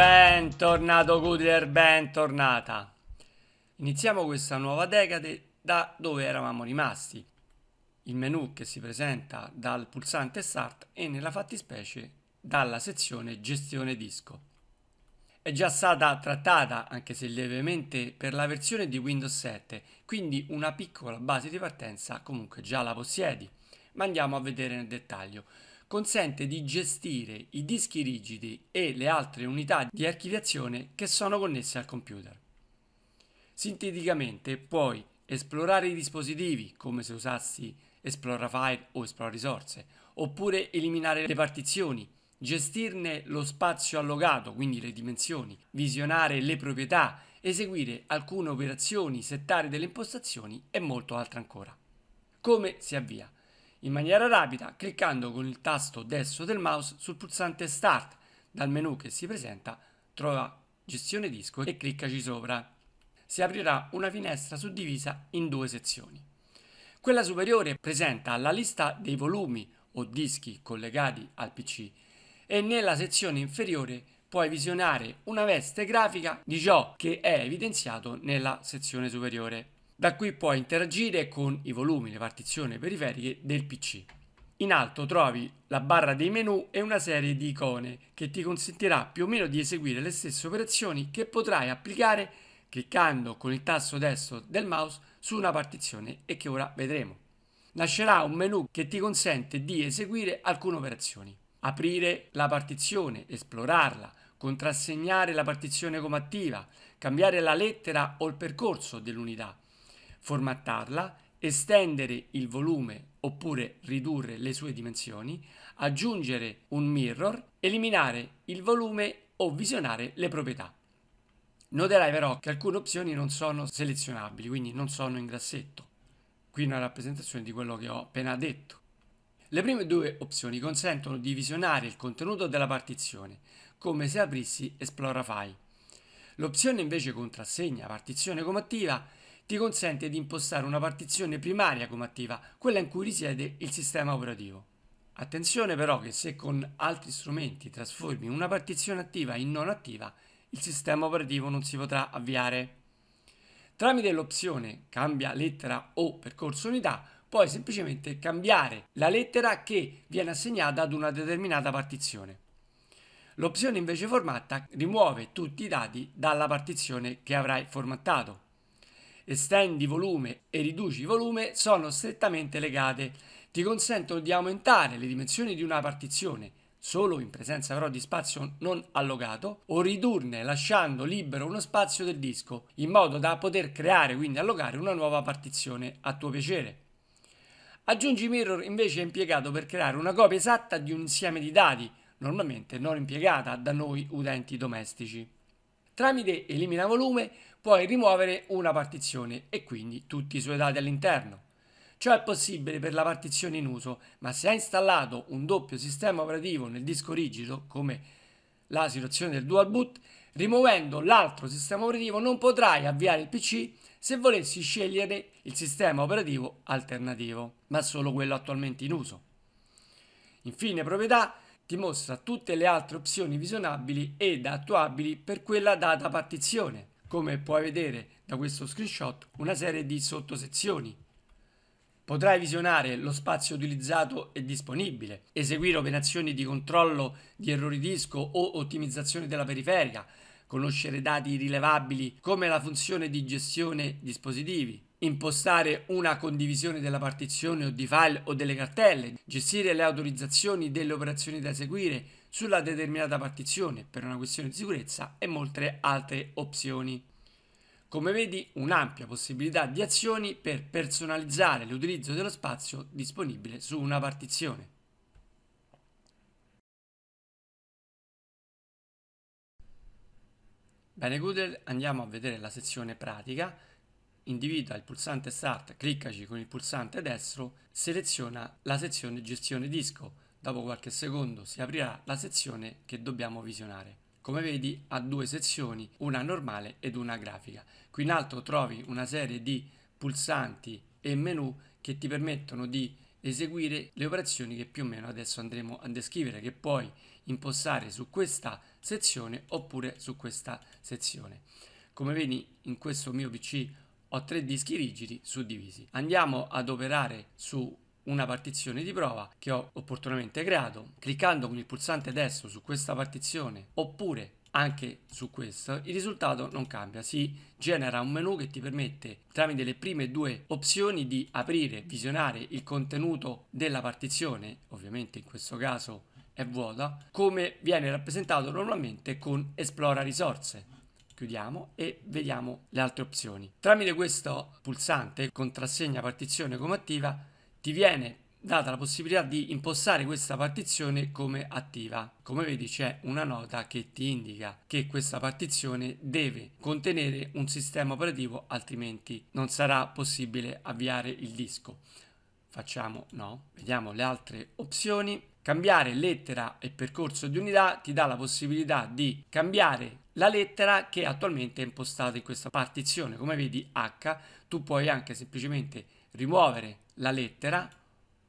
Bentornato Goodler, bentornata. Iniziamo questa nuova decade da dove eravamo rimasti. Il menu che si presenta dal pulsante Start e nella fattispecie dalla sezione Gestione disco. È già stata trattata, anche se lievemente, per la versione di Windows 7, quindi una piccola base di partenza comunque già la possiedi. Ma andiamo a vedere nel dettaglio consente di gestire i dischi rigidi e le altre unità di archiviazione che sono connesse al computer. Sinteticamente puoi esplorare i dispositivi come se usassi Esplora file o esplora risorse, oppure eliminare le partizioni, gestirne lo spazio allogato, quindi le dimensioni, visionare le proprietà, eseguire alcune operazioni, settare delle impostazioni e molto altro ancora. Come si avvia? in maniera rapida cliccando con il tasto destro del mouse sul pulsante Start. Dal menu che si presenta trova Gestione disco e cliccaci sopra. Si aprirà una finestra suddivisa in due sezioni. Quella superiore presenta la lista dei volumi o dischi collegati al PC e nella sezione inferiore puoi visionare una veste grafica di ciò che è evidenziato nella sezione superiore. Da qui puoi interagire con i volumi, le partizioni periferiche del PC. In alto trovi la barra dei menu e una serie di icone che ti consentirà più o meno di eseguire le stesse operazioni che potrai applicare cliccando con il tasto destro del mouse su una partizione e che ora vedremo. Nascerà un menu che ti consente di eseguire alcune operazioni. Aprire la partizione, esplorarla, contrassegnare la partizione come attiva, cambiare la lettera o il percorso dell'unità, formattarla, estendere il volume oppure ridurre le sue dimensioni, aggiungere un mirror, eliminare il volume o visionare le proprietà. Noterai però che alcune opzioni non sono selezionabili, quindi non sono in grassetto. Qui una rappresentazione di quello che ho appena detto. Le prime due opzioni consentono di visionare il contenuto della partizione, come se aprissi Explorify. L'opzione invece contrassegna partizione come attiva ti consente di impostare una partizione primaria come attiva, quella in cui risiede il sistema operativo. Attenzione però che se con altri strumenti trasformi una partizione attiva in non attiva, il sistema operativo non si potrà avviare. Tramite l'opzione cambia lettera o percorso unità puoi semplicemente cambiare la lettera che viene assegnata ad una determinata partizione. L'opzione invece formatta rimuove tutti i dati dalla partizione che avrai formattato estendi volume e riduci volume sono strettamente legate. Ti consentono di aumentare le dimensioni di una partizione solo in presenza però di spazio non allogato o ridurne lasciando libero uno spazio del disco in modo da poter creare quindi allogare una nuova partizione a tuo piacere. Aggiungi mirror invece è impiegato per creare una copia esatta di un insieme di dati, normalmente non impiegata da noi utenti domestici. Tramite elimina volume puoi rimuovere una partizione e quindi tutti i suoi dati all'interno. Ciò è possibile per la partizione in uso, ma se hai installato un doppio sistema operativo nel disco rigido, come la situazione del dual boot, rimuovendo l'altro sistema operativo non potrai avviare il PC se volessi scegliere il sistema operativo alternativo, ma solo quello attualmente in uso. Infine, proprietà ti mostra tutte le altre opzioni visionabili ed attuabili per quella data partizione come puoi vedere da questo screenshot, una serie di sottosezioni. Potrai visionare lo spazio utilizzato e disponibile, eseguire operazioni di controllo di errori disco o ottimizzazione della periferia, conoscere dati rilevabili come la funzione di gestione dispositivi, impostare una condivisione della partizione o di file o delle cartelle, gestire le autorizzazioni delle operazioni da eseguire sulla determinata partizione per una questione di sicurezza e molte altre opzioni. Come vedi un'ampia possibilità di azioni per personalizzare l'utilizzo dello spazio disponibile su una partizione. Bene Google, andiamo a vedere la sezione pratica individua il pulsante Start, cliccaci con il pulsante destro, seleziona la sezione Gestione disco. Dopo qualche secondo si aprirà la sezione che dobbiamo visionare. Come vedi ha due sezioni, una normale ed una grafica. Qui in alto trovi una serie di pulsanti e menu che ti permettono di eseguire le operazioni che più o meno adesso andremo a descrivere, che puoi impostare su questa sezione oppure su questa sezione. Come vedi in questo mio PC ho tre dischi rigidi suddivisi. Andiamo ad operare su una partizione di prova che ho opportunamente creato. Cliccando con il pulsante destro su questa partizione oppure anche su questo, il risultato non cambia, si genera un menu che ti permette tramite le prime due opzioni di aprire, visionare il contenuto della partizione, ovviamente in questo caso è vuota, come viene rappresentato normalmente con esplora risorse chiudiamo e vediamo le altre opzioni. Tramite questo pulsante contrassegna partizione come attiva ti viene data la possibilità di impostare questa partizione come attiva. Come vedi c'è una nota che ti indica che questa partizione deve contenere un sistema operativo altrimenti non sarà possibile avviare il disco. Facciamo no, vediamo le altre opzioni. Cambiare lettera e percorso di unità ti dà la possibilità di cambiare la lettera che attualmente è impostata in questa partizione. Come vedi H, tu puoi anche semplicemente rimuovere la lettera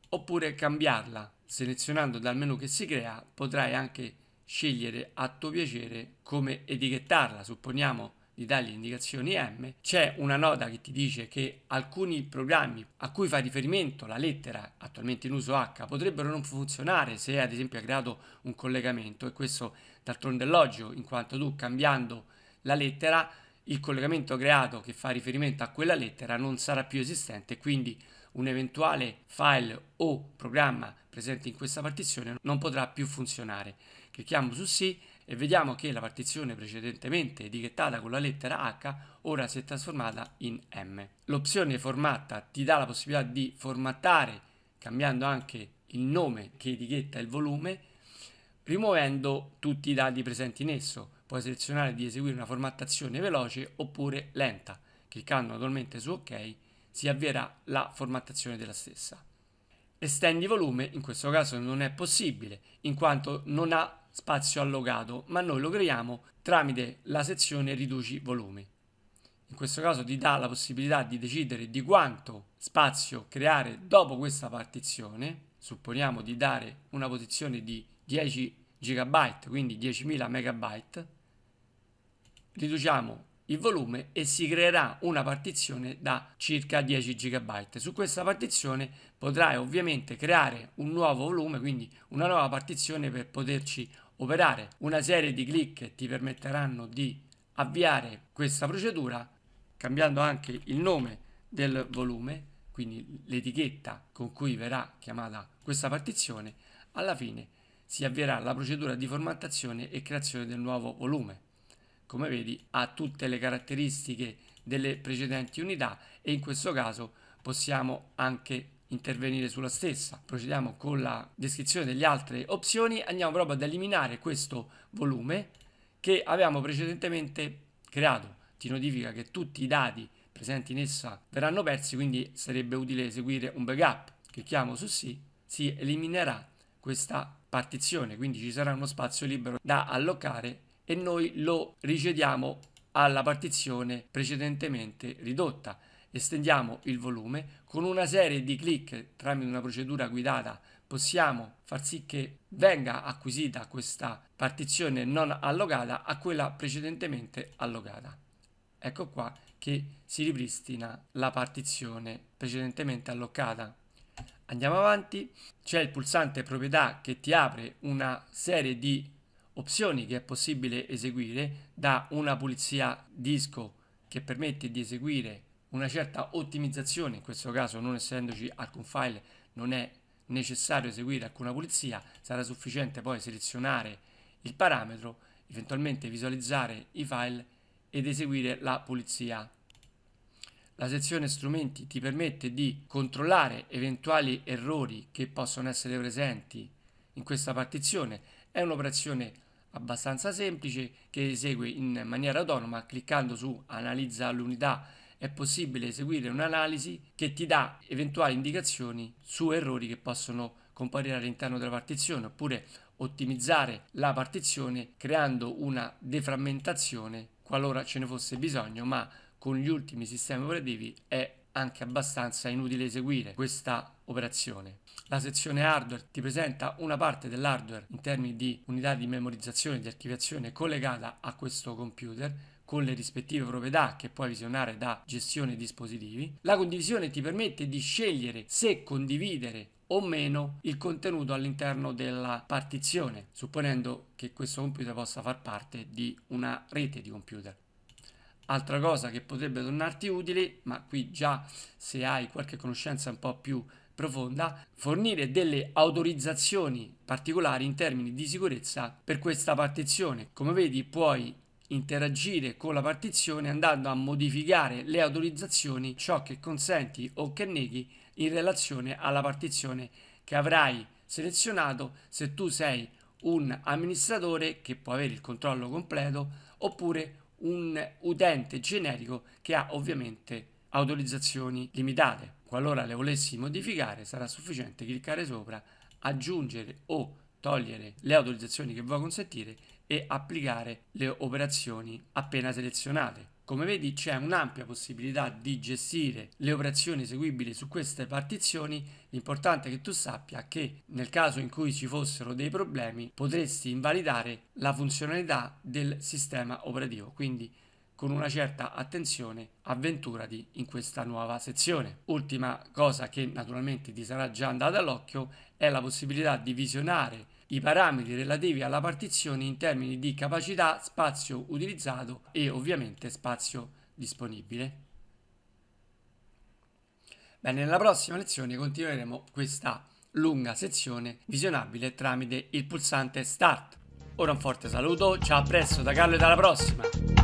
oppure cambiarla. Selezionando dal menu che si crea potrai anche scegliere a tuo piacere come etichettarla. Supponiamo di dargli indicazioni M, c'è una nota che ti dice che alcuni programmi a cui fa riferimento la lettera attualmente in uso H potrebbero non funzionare se ad esempio ha creato un collegamento e questo d'altronde è logico in quanto tu cambiando la lettera il collegamento creato che fa riferimento a quella lettera non sarà più esistente quindi un eventuale file o programma presente in questa partizione non potrà più funzionare. Clicchiamo su sì e vediamo che la partizione precedentemente etichettata con la lettera H ora si è trasformata in M. L'opzione formatta ti dà la possibilità di formattare cambiando anche il nome che etichetta il volume rimuovendo tutti i dati presenti in esso. Puoi selezionare di eseguire una formattazione veloce oppure lenta. Cliccando naturalmente su OK si avvierà la formattazione della stessa. Estendi volume in questo caso non è possibile in quanto non ha spazio allogato, ma noi lo creiamo tramite la sezione riduci volumi. In questo caso ti dà la possibilità di decidere di quanto spazio creare dopo questa partizione. Supponiamo di dare una posizione di 10 GB, quindi 10.000 MB. Riduciamo il volume e si creerà una partizione da circa 10 GB. Su questa partizione potrai ovviamente creare un nuovo volume, quindi una nuova partizione per poterci operare. Una serie di clic ti permetteranno di avviare questa procedura cambiando anche il nome del volume, quindi l'etichetta con cui verrà chiamata questa partizione, alla fine si avvierà la procedura di formattazione e creazione del nuovo volume come vedi ha tutte le caratteristiche delle precedenti unità e in questo caso possiamo anche intervenire sulla stessa. Procediamo con la descrizione delle altre opzioni, andiamo proprio ad eliminare questo volume che avevamo precedentemente creato. Ti notifica che tutti i dati presenti in essa verranno persi, quindi sarebbe utile eseguire un backup. Clicchiamo su sì, si eliminerà questa partizione, quindi ci sarà uno spazio libero da allocare e noi lo rigediamo alla partizione precedentemente ridotta. Estendiamo il volume con una serie di clic tramite una procedura guidata possiamo far sì che venga acquisita questa partizione non allogata a quella precedentemente allogata. Ecco qua che si ripristina la partizione precedentemente alloccata. Andiamo avanti, c'è il pulsante proprietà che ti apre una serie di opzioni che è possibile eseguire da una pulizia disco che permette di eseguire una certa ottimizzazione, in questo caso non essendoci alcun file non è necessario eseguire alcuna pulizia, sarà sufficiente poi selezionare il parametro, eventualmente visualizzare i file ed eseguire la pulizia. La sezione strumenti ti permette di controllare eventuali errori che possono essere presenti in questa partizione, è un'operazione abbastanza semplice che esegue in maniera autonoma cliccando su analizza l'unità è possibile eseguire un'analisi che ti dà eventuali indicazioni su errori che possono comparire all'interno della partizione oppure ottimizzare la partizione creando una deframmentazione qualora ce ne fosse bisogno ma con gli ultimi sistemi operativi è anche abbastanza inutile eseguire questa operazione. La sezione hardware ti presenta una parte dell'hardware in termini di unità di memorizzazione e di archiviazione collegata a questo computer con le rispettive proprietà che puoi visionare da gestione dispositivi. La condivisione ti permette di scegliere se condividere o meno il contenuto all'interno della partizione, supponendo che questo computer possa far parte di una rete di computer. Altra cosa che potrebbe tornarti utile, ma qui già se hai qualche conoscenza un po' più profonda, fornire delle autorizzazioni particolari in termini di sicurezza per questa partizione. Come vedi puoi interagire con la partizione andando a modificare le autorizzazioni, ciò che consenti o che neghi in relazione alla partizione che avrai selezionato se tu sei un amministratore che può avere il controllo completo oppure un utente generico che ha ovviamente autorizzazioni limitate. Qualora le volessi modificare sarà sufficiente cliccare sopra, aggiungere o togliere le autorizzazioni che vuoi consentire e applicare le operazioni appena selezionate. Come vedi c'è un'ampia possibilità di gestire le operazioni eseguibili su queste partizioni, l'importante è che tu sappia che nel caso in cui ci fossero dei problemi potresti invalidare la funzionalità del sistema operativo, quindi con una certa attenzione avventurati in questa nuova sezione. Ultima cosa che naturalmente ti sarà già andata all'occhio è la possibilità di visionare i parametri relativi alla partizione in termini di capacità, spazio utilizzato e ovviamente spazio disponibile. Bene, nella prossima lezione continueremo questa lunga sezione visionabile tramite il pulsante Start. Ora un forte saluto, ciao a presto da Carlo e dalla prossima!